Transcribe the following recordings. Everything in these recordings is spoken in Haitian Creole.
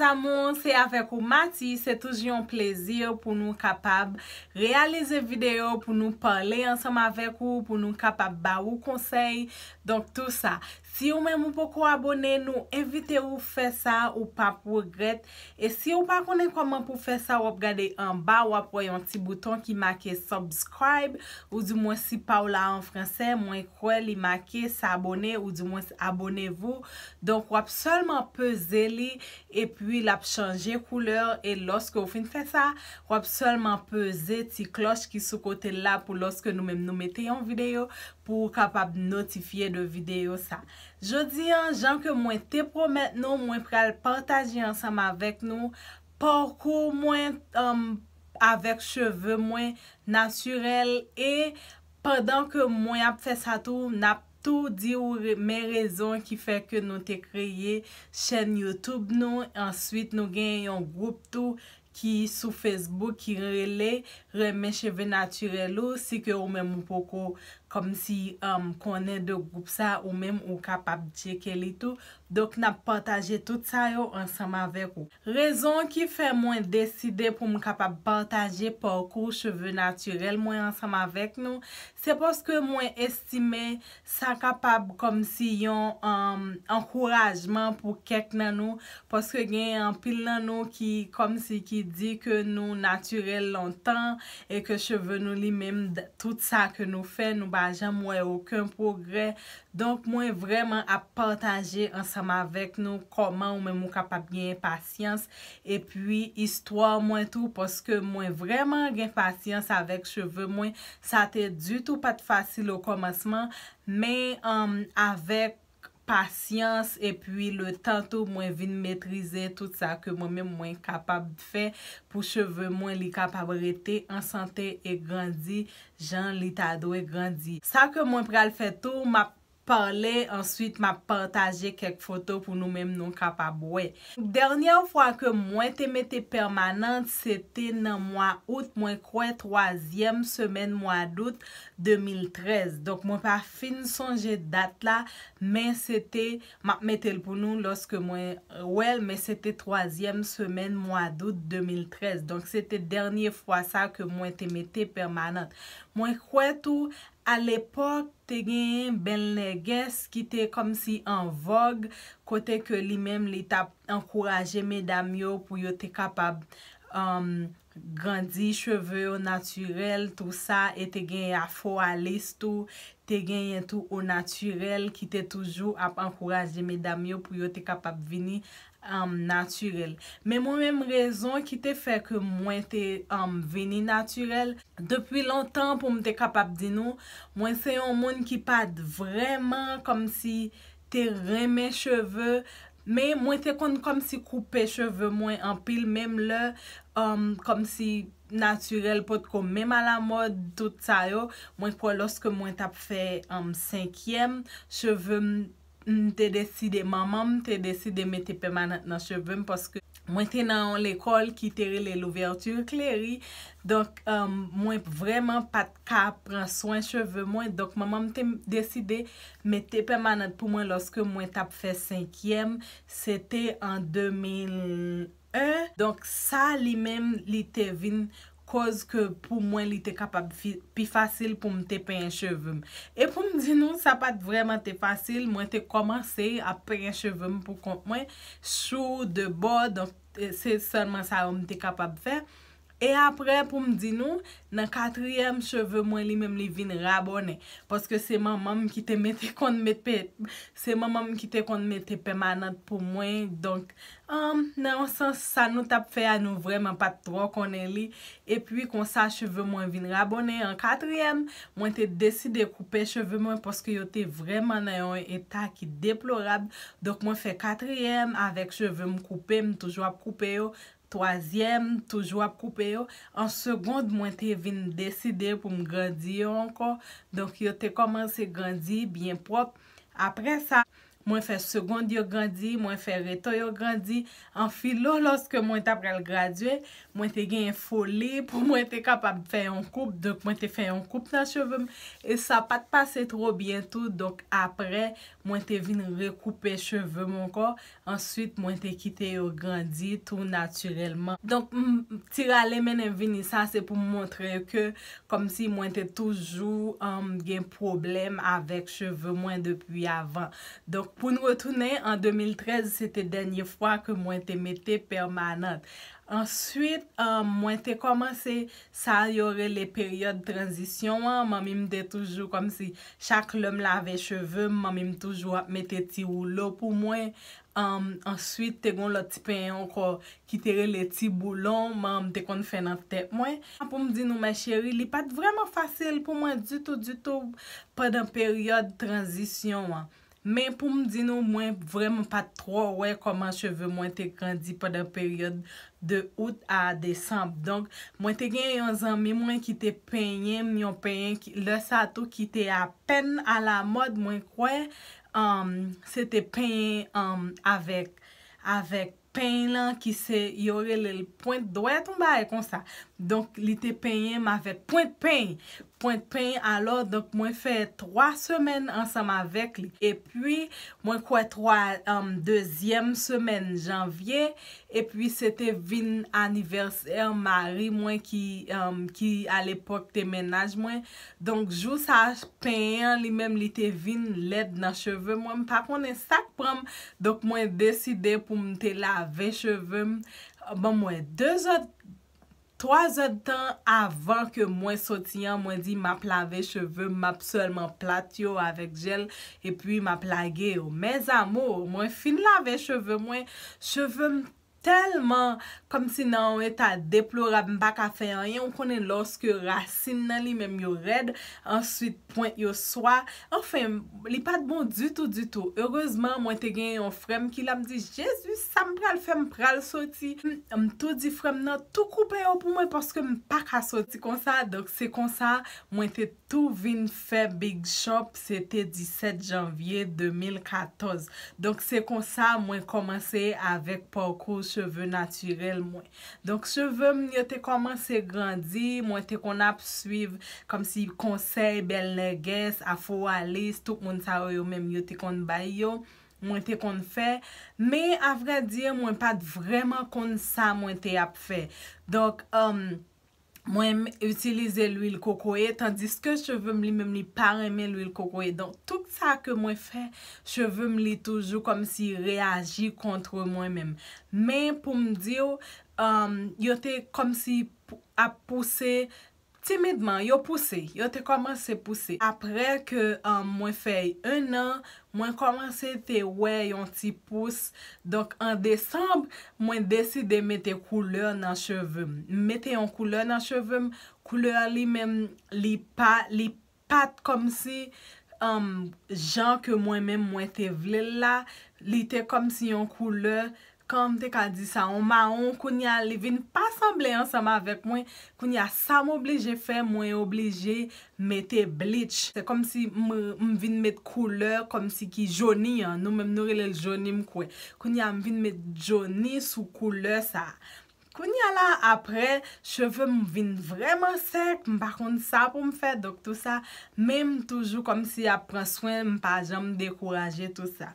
Amon se avek ou Mati Se touj yon plezir pou nou kapab Realize videyo Pou nou pale ansam avek ou Pou nou kapab ba ou konsey Donk tou sa Si ou men moun poko abone nou, evite ou fe sa ou pa pou egret. E si ou pa konen koman pou fe sa, wap gade an ba, wap woy yon ti bouton ki make subscribe. Ou di mwen si pa wola an franse, mwen kwe li make sa abone ou di mwen abone vou. Donk wap solman peze li, e pi wap chanje kouleur. E loske ou fin fe sa, wap solman peze ti kloche ki sou kote la pou loske nou men nou mete yon video pou kapap notifiye de video sa. Jodi an, jan ke mwen te promet nou, mwen prel partajye ansam avek nou, parkou mwen um, avek cheve mwen naturel, e padan ke mwen ap fesato, nap tou di ou mwen rezon ki feke nou te kreye chen Youtube nou, answit nou gen yon group tou ki sou Facebook ki rele remen cheve naturel ou, seke ou mwen mwen pokou. kom si um, konen de goup sa ou mem ou kapab djeke li tou. Dok nap pataje tout sa yo ansam avek ou. Rezon ki fe mwen deside pou m kapab pataje pokou cheve naturel mwen ansam avek nou, se poske mwen estime sa kapab kom si yon um, ankurajman pou kek nan nou poske gen anpil nan nou ki kom si ki di ke nou naturel lontan e ke cheve nou li mem tout sa ke nou fe nou ba jan mwen ouken progrè. Donk mwen vreman ap pataje ansama vek nou koman ou men mou kapap gen yon pasyans. E pwi, istwa mwen tou poske mwen vreman gen pasyans avek cheve mwen, sa te du tou pat fasil ou komasman. Men, euh, avek pasyans, epwi le tanto mwen vin metrize tout sa ke mwen men mwen kapab fe pou cheve mwen li kapab rete, ansante e grandi jan li tado e grandi. Sa ke mwen pral fe tou, map Parle, answit ma partaje kek foto pou nou menm nou kapabwe. Dernyen fwa ke mwen te mette permanant, sete nan mwen out, mwen kwen 3e semen mwen out 2013. Donk mwen pa fin sonje dat la, men sete, ma mette l pou nou loske mwen, wel, men sete 3e semen mwen out 2013. Donk sete dernyen fwa sa ke mwen te mette permanant. Mwen kwen tou... A l'epok, te genye Belneges ki te kom si an vog, kote ke li mem li tap enkouraje me dam yo pou yo te kapab grandi cheve yo naturel, tou sa, e te genye a fo a listou, te genye tou o naturel ki te toujou ap enkouraje me dam yo pou yo te kapab vini. natyrel. Me mwen menm rezon ki te fe ke mwen te veni natyrel. Depi lontan pou mte kapap di nou, mwen se yon moun ki pad vreman kom si te reme cheve. Me mwen te kont kom si koupe cheve mwen anpil menm le kom si natyrel pot ko menm a la mod tout sa yo. Mwen kwa loske mwen tap fe 5e cheve mwen m te deside, mamam te deside me te pemanat nan chevem, poske mwen te nan l'ekol, ki tere l'ouverture kleri, donk euh, mwen vreman pat ka pran soan chevem mwen, donk mamam te deside, me te pemanat pou mwen loske mwen tap fe 5e, sete an 2001, donk sa li men li te vin mwen te pemanat pou mwen li te kapab pi fasil pou mwen te penye chevem. E pou mwen di nou, sa pat vreman te fasil, mwen te komanse a penye chevem pou konp mwen, sou, de bod, se sonman sa mwen te kapab fey. E apre pou m di nou, nan katriyem cheve mwen li mem li vin rabone. Poske se mamam ki te mette kon mette pemanat pou mwen. Donk nan ansan sa nou tap fe a nou vreman pat tro konen li. E pi kon sa cheve mwen vin rabone. An katriyem, mwen te deside koupe cheve mwen poske yo te vreman nan yon etak ki deplorab. Donk mwen fe katriyem avek cheve mwen koupe, mwen toujwa koupe yo. toazyem, toujwa ap koupe yo. An segonde, mwen te vin deside pou m grandye yo anko. Donk yo te komanse grandye, byen prop. Apre sa, mwen fe segonde yo grandye, mwen fe reto yo grandye. An filo, loske mwen te ap gal graduye, mwen te gen foli pou mwen te kapab fè yon koupe. Donk mwen te fè yon koupe nan cheve mwen. E sa pat pase tro bientou. Donk apre, mwen te vin rekoupe cheve mwen anko. answit mwen te kite yo grandi tou naturelman. Donk, ti rale men en vini sa, se pou mwontre ke, kom si mwen te toujou gen problem avek cheve mwen depi avan. Donk, pou nou retounen, an 2013, se te denye fwa ke mwen te mette permanant. Answit, mwen te komanse, sa yore le peryode transisyon, mwen mwen de toujou kom si chak lom lave cheve, mwen mwen toujou ap mette ti ou lo pou mwen answit te gon loti penyon ko kitere le ti boulon, man mte kon fè nan tèp mwen. Pou mdino mè chéri, li pat vreman fasil pou mwen dutou dutou pad an peryode tranzisyon an. Men pou mdino mwen vreman pat 3 wè koman cheve mwen te krandi pad an peryode de out a desamp. Donk mwen te gen yon zanmi mwen ki te penyen, mwen penyen lè sa tou ki te apen a la mod mwen kwen, Um, um, se te pen avèk pen lan ki se yore lèl point doè tombaè kon sa. Donk li te peyen ma ve point peyen. Point peyen alor. Donk mwen fey 3 semen ansam avek. E pwi mwen kwe 3 um, deuxième semen janvye. E pwi se te vin aniverser mari mwen ki al um, epok te menaj mwen. Donk jou sa peyen li menm li te vin led nan cheve mwen. Mwen pa konen sak pram. Donk mwen deside pou mwen te lave cheve mwen. Bon mwen 2 ot 3 an tan avan ke mwen sotiyan, mwen di ma plave cheve, ma psel, ma platyo avek jel, e pi ma plage, ou mwen fin lave cheve, mwen cheve mwen plage, telman kom si nan ou e ta deplorab mbak a feyanyen, ou konen loske rasin nan li, menm yo red, answit point yo swa, anfen, li pat bon du tout, du tout. Ereuzman, mwen te gen yon frem ki la mdi, Jezus, sa m pral fe, m pral soti. M tou di frem nan, tou koupen yo pou mwen, porske m pak a soti konsa. Dok se konsa, mwen te tou vin fe Big Shop, se te 17 janvye 2014. Dok se konsa, mwen komanse avek Paul Kouch, cheveu naturel mwen. Donk, cheveu mwen yote koman se grandi, mwen te kon ap suiv, kom si konsey bel neges, a fo wale, stok mwen sa oyo, mwen yote kon bay yo, mwen te kon fe, me avra di, mwen pat vreman kon sa, mwen te ap fe. Donk, am, mwen utilize lwil kokoye, tandis ke cheve mli mwen li pareme lwil kokoye. Don, tout sa ke mwen fe, cheve mli toujou kom si reagi kontre mwen mwen. Men pou mdi yo, yo te kom si ap pousse Timidman, yo puse. Yo te komanse puse. Apre ke mwen fey un an, mwen komanse te wey yon ti puse. Donk, an december, mwen desi de mette kouleur nan chevem. Mette yon kouleur nan chevem, kouleur li men, li pat, li pat komse. Jan ke mwen men mwen te vle la, li te komse yon kouleur. Kam te ka di sa, ou ma ou, koun ya li vin pa samble ansama avek mwen, koun ya sa m oblije fe, mwen oblije mete bleach. Se kom si m vin met koule, kom si ki jouni, nou men m nourele l jouni m kwe, koun ya m vin met jouni sou koule sa. Koun ya la apre, cheve m vin vreman sek, m pa kont sa pou m fe, dok tout sa, menm toujou kom si ap pran swen, m pa jan m dekouraje tout sa.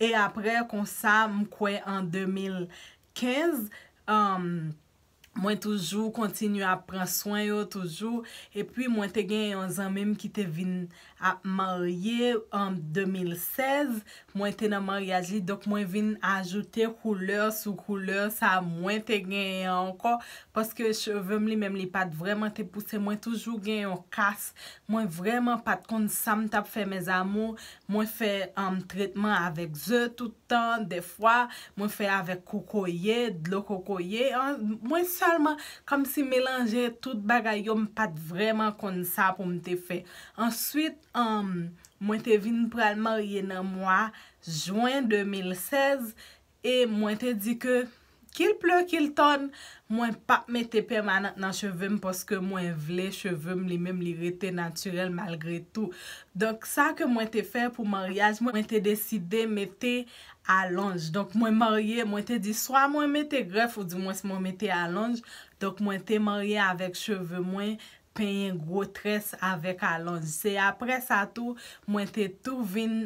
E apre kon sa mkwen en 2015, mwen toujou kontinu ap pran swan yo toujou. E pi mwen te gen yon zan menm ki te vini... a marye an 2016, mwen te nan marye aji, dok mwen vin ajoute kouleur sou kouleur, sa mwen te gen anko, paske cheve mli, mwen mli pat vreman te pousse, mwen toujou gen an kas, mwen vreman pat kon sam tap fe mez amou, mwen fe an um, mtretman avek ze toutan, defwa, mwen fe avek koukoye, dlo koukoye, mwen salman, kom si melange tout bagayom, mwen pat vreman kon sa pou mte fe. Answit, mwen te vin pral marye nan mwa jwen 2016 e mwen te di ke kil ple, kil ton mwen pa mwete permanent nan cheve m poske mwen vle cheve m li mwen li rete naturel malgre tou donk sa ke mwen te fe pou maryaj mwen te deside mwete alonj mwen te di swa mwen mwete gref mwen se mwen mwete alonj donk mwen te mwete mwete cheve mwen pen yon gwo tres avek alon. Se apre sa tou, mwen te tou vin,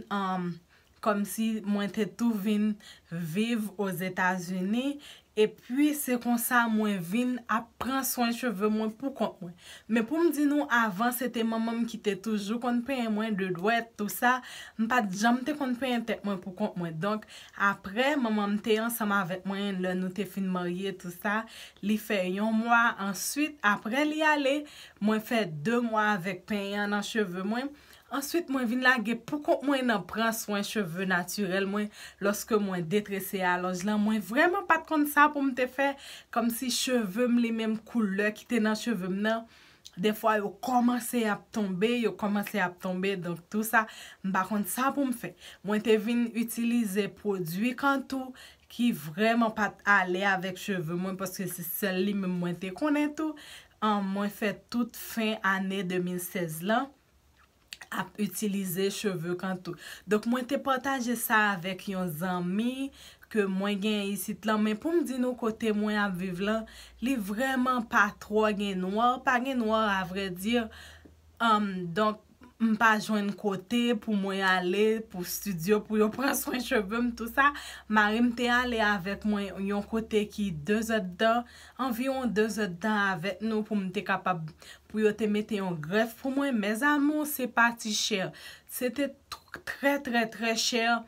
kom euh, si mwen te tou vin viv os Etasuni, E pwi se kon sa mwen vin ap pran soan cheve mwen pou kont mwen. Me pou mdi nou avan se te mamam ki te toujou kon peye mwen de lwet tout sa. M pa di jam te kon peye tek mwen pou kont mwen. Donk apre mamam te ansama avet mwen loun ou te fin marye tout sa. Li fe yon mwen. Ansyit apre li ale mwen fe de mwen avet peye anan cheve mwen. answit mwen vin lage pou kon mwen nan pran swen cheveu naturel mwen loske mwen detrese alonj lan, mwen vreman pat kon sa pou mwen te fe kom si cheveu mli menm koule ki te nan cheveu mnen defwa yo komanse ap tombe, yo komanse ap tombe, donk tou sa mba kon sa pou mwen fe, mwen te vin utilize prodwi kantou ki vreman pat ale avek cheveu mwen, poske se sel li menm mwen te konen tou an mwen fe tout fin ane 2016 lan ap utilize cheveu kantou. Dok mwen te potaje sa avek yon zanmi, ke mwen gen yisit lan, men pou m di nou kote mwen ap vive lan, li vreman pa tro gen noor, pa gen noor avre dir, am, um, donk, m pa jwen kote pou mwen ale pou studio pou yo praswen cheboum tout sa, mari m te ale avek mwen yon kote ki 2 ot dan, anvi yon 2 ot dan avek nou pou m te kapab pou yo te mette yon gref pou mwen, mèz amon se pa ti chèr, se te trè trè trè chèr,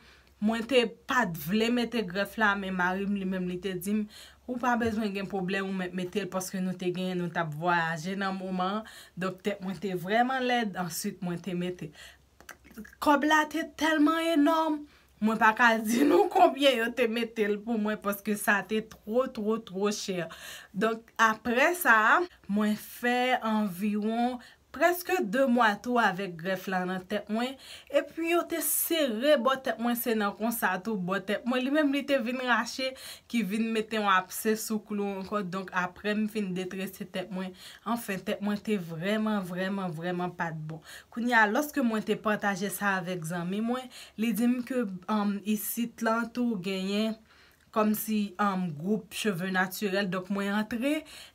Mwen te pat vle mette gre flan, men marym li menm li te dim, ou pa bezwen gen problem ou mette mette el, poske nou te gen, nou ta boya aje nan mouman. Dok te, mwen te vreman led, ansout mwen te mette. Kobla te telman enom, mwen pa kal di nou konbyen yo te mette el pou mwen, poske sa te tro tro tro cher. Donk apre sa, mwen fe anviron, Preske 2 mwa tou avek gre flan nan tek mwen. E pi yo te sere bo tek mwen senan kon sa tou bo tek mwen. Li menm li te vin rache ki vin mette yon apse sou klo yon kon. Donk apre mi fin detrese tek mwen. Anfen, tek mwen te vreman, vreman, vreman pat bon. Koun ya, loske mwen te pataje sa avek zan, mi mwen li di mi ke isi tlan tou genyen, kom si m um, group cheveu naturel, dok mwen entre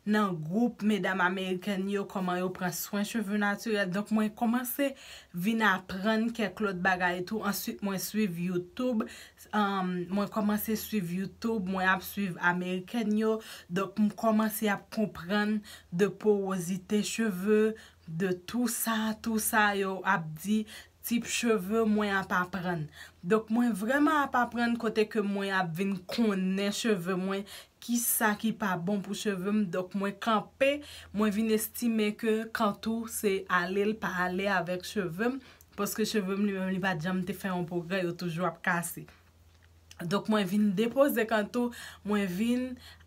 nan group medam Ameriken yo, koman yo pren swan cheveu naturel, dok mwen komanse vin apren ke klot bagay tou, answit mwen suive Youtube, um, mwen komanse suive Youtube, mwen ap suive Ameriken yo, dok m komanse ap kompren de porozite cheveu, de tou sa, tou sa yo ap di, tip cheve mwen ap ap pren. Dok mwen vreman ap ap pren kote ke mwen ap vin konen cheve mwen, ki sa ki pa bon pou cheve mwen. Dok mwen kampe, mwen vin estime ke kanto se alel pa alel avek cheve mwen, poske cheve mwen li pa jamte fe yon pogre yo toujwa ap kase. Dok mwen vin depose kanto, mwen vin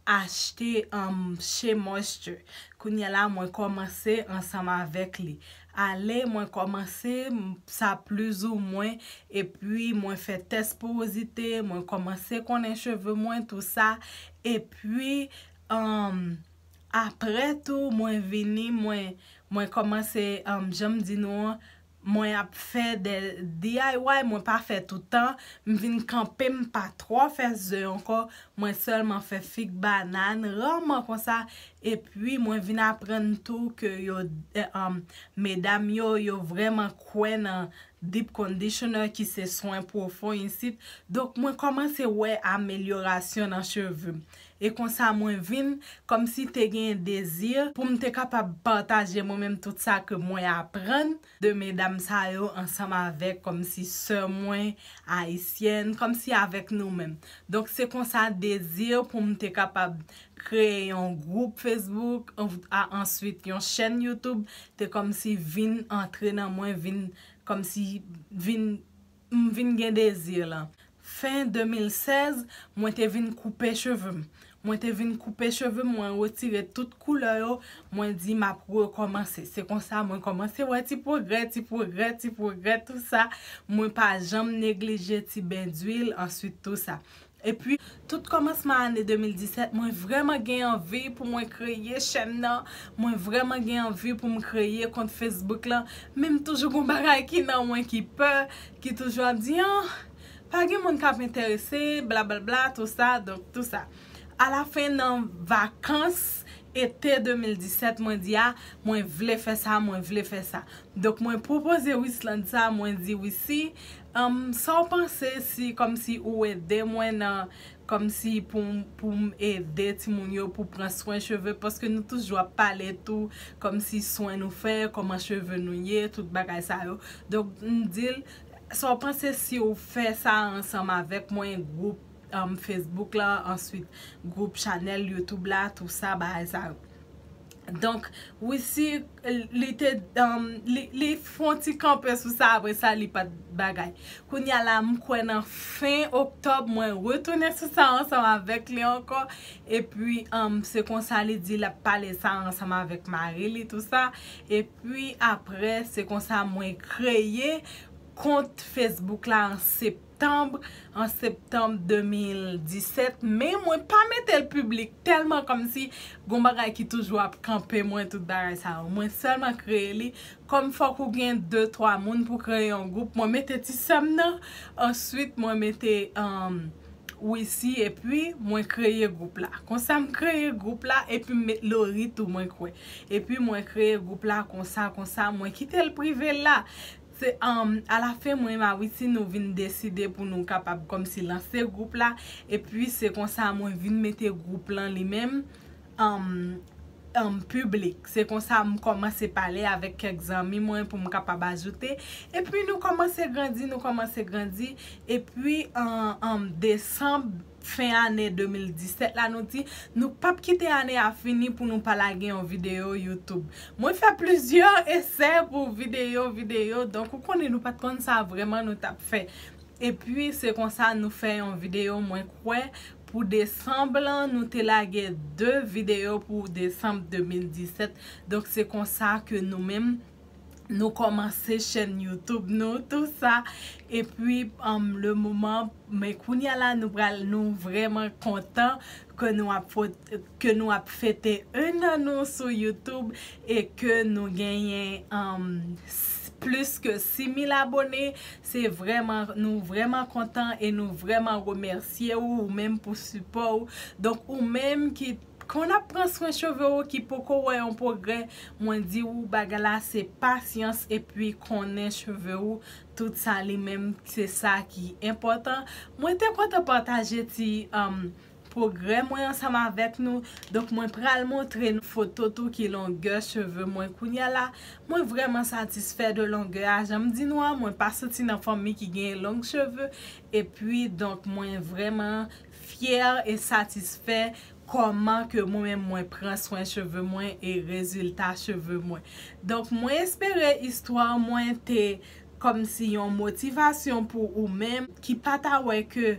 achte an um, che moisture. Koun yala mwen komanse ansama avek li. ale mwen komanse sa plouz ou mwen epwi mwen fe tespozite, mwen komanse konen cheve mwen tout sa epwi euh, apre tou mwen veni mwen komanse euh, jam di nouan Mwen ap fè de DIY, mwen pa fè toutan, mwen vin kampe mwen pa 3 fès zè anko, mwen sol mwen fè fik banan, ròman kon sa. E pwi mwen vin ap pren tou ke yon eh, um, medam yon yon vreman kwen an dip kondisyonan ki se soan profon yon sip. Dok mwen koman se wè amelyorasyon an chevèm. E kon sa mwen vin kom si te gen dezir pou m te kapab partaje mwen men tout sa ke mwen apren de me dam sa yo ansam avek kom si se mwen, a isyen, kom si avek nou men. Donk se kon sa dezir pou m te kapab kreye yon group Facebook a answit yon chen Youtube te kom si vin entre nan mwen vin kom si vin gen dezir la. Fin 2016 mwen te vin koupe cheve m. Mwen te vin koupe cheve, mwen otire tout koule yo, mwen di ma pou yo komanse. Se kon sa, mwen komanse, wè ti pou gre, ti pou gre, ti pou gre, tout sa. Mwen pa jom negleje ti ben d'uil, answit tout sa. E pi, tout komanse ma ane 2017, mwen vreman gen anvi pou mwen kreye chen nan, mwen vreman gen anvi pou mwen kreye kont Facebook lan. Mwen toujou kon baran ki nan mwen ki pe, ki toujou an di, an, pa gen mwen kap interese, bla bla bla, tout sa, donc tout sa. A la fin nan vakans, ete 2017, mwen di a, mwen vle fe sa, mwen vle fe sa. Dok mwen propose wis lan disa, mwen di wisi, sa w panse si kom si ou ede mwen nan, kom si pou m ede ti moun yo pou pran soan cheve, poske nou toujwa pale tou, kom si soan nou fe, koman cheve nou ye, tout bagay sa yo. Dok m dil, sa w panse si ou fe sa ansam avek mwen goup, Um, Facebook la, answit group chanel, youtube la, tout sa ba a zav. Donk wisi, lite euh, le fonti kampen sou sa, avwe sa li pat bagay. Koun yala mkwen an fin oktob, mwen retounen sou sa ansam avek li ankon. Um, e pwi se konsan li di la pale sa ansam avek mare li tout sa. E pwi apre, se konsan mwen kreyye, kont Facebook la an septembre, an septembre 2017, men mwen pa mette l publik, telman kom si, gomba ray ki toujwa, kante mwen tout bare sa ou, mwen salman kreye li, kom fok ou gen 2-3 moun pou kreye an goup, mwen mette ti sam nan, answit mwen mette, ou isi, e pi mwen kreye goup la, konsan mwen kreye goup la, e pi mwen mette l orit ou mwen kreye, e pi mwen kreye goup la, konsan konsan mwen kite l prive la, e pi mwen kreye goup la, Se ala fe mwen ma witi nou vin deside pou nou kapab kom si lanse groupla E pi se konsa mwen vin mette groupla li menm En publik Se konsa mwen komanse pale avek ekzami mwen pou mwen kapab ajoute E pi nou komanse grandi, nou komanse grandi E pi en desanb fin ane 2017 la nou ti nou pap ki te ane a fini pou nou pa lage yon video youtube. Mwen fe plesyon ese pou video video donk ou konen nou pat kon sa vreman nou tap fe. E pi se kon sa nou fe yon video mwen kwen pou desemblan nou te lage de video pou desemblan 2017. Donk se kon sa ke nou menm. nou komanse chen YouTube nou, tout sa. E pwi, le mouman, Mekouni ala nou bral nou vreman kontan ke nou ap fete un anou sou YouTube e ke nou genyen plus ke 6.000 abonè. Se vreman, nou vreman kontan e nou vreman remersye ou ou menm pou support. Donk ou menm ki... Kon ap pranswen cheve ou oh, ki pokou wè yon progrè, mwen di ou oh, bagala se pasyans e pi konen cheve ou tout sa li menm, se sa ki impotant. Mwen tenpon te pataje ti um, progrè mwen ansama avèk nou, donk mwen pral montre nou fototou ki longè cheve mwen kounye la. Mwen vreman satisfe de longè a jam di nou a, mwen pasote nan fami ki genye longè cheve, e pi donk mwen vreman fyer e satisfe. koman ke mwen mwen pran swen cheve mwen e rezultat cheve mwen. Donk mwen espere istwa mwen te kom si yon motivasyon pou mwen ki pata wè ke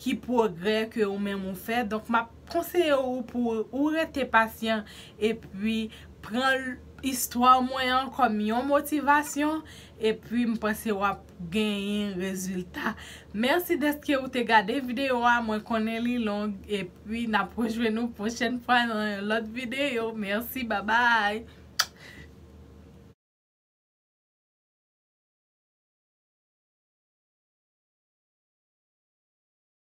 ki progrè ke mwen mwen fè. Donk mwen konseye ou pou ou rete pasyen e pi pran istwa ou mwen an kom yon motivasyon e pi mpase wap gen yon rezultat. Mersi deske ou te gade videyo a mwen konen li long e pi na poujwe nou pwoshen fwa nan lot videyo. Mersi, babay!